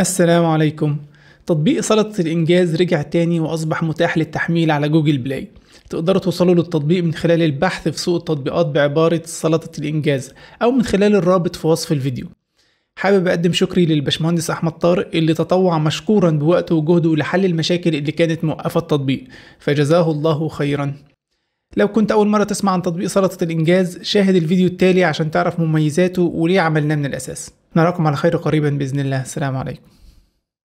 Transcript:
السلام عليكم تطبيق سلطة الإنجاز رجع تاني وأصبح متاح للتحميل على جوجل بلاي تقدروا توصلوا للتطبيق من خلال البحث في سوق التطبيقات بعبارة سلطة الإنجاز أو من خلال الرابط في وصف الفيديو حابب أقدم شكري للبشمهندس أحمد طارق اللي تطوع مشكورا بوقته وجهده لحل المشاكل اللي كانت موقفة التطبيق فجزاه الله خيرا لو كنت أول مرة تسمع عن تطبيق سلطة الإنجاز شاهد الفيديو التالي عشان تعرف مميزاته وليه عملناه من الأساس نراكم على خير قريبا بإذن الله السلام عليكم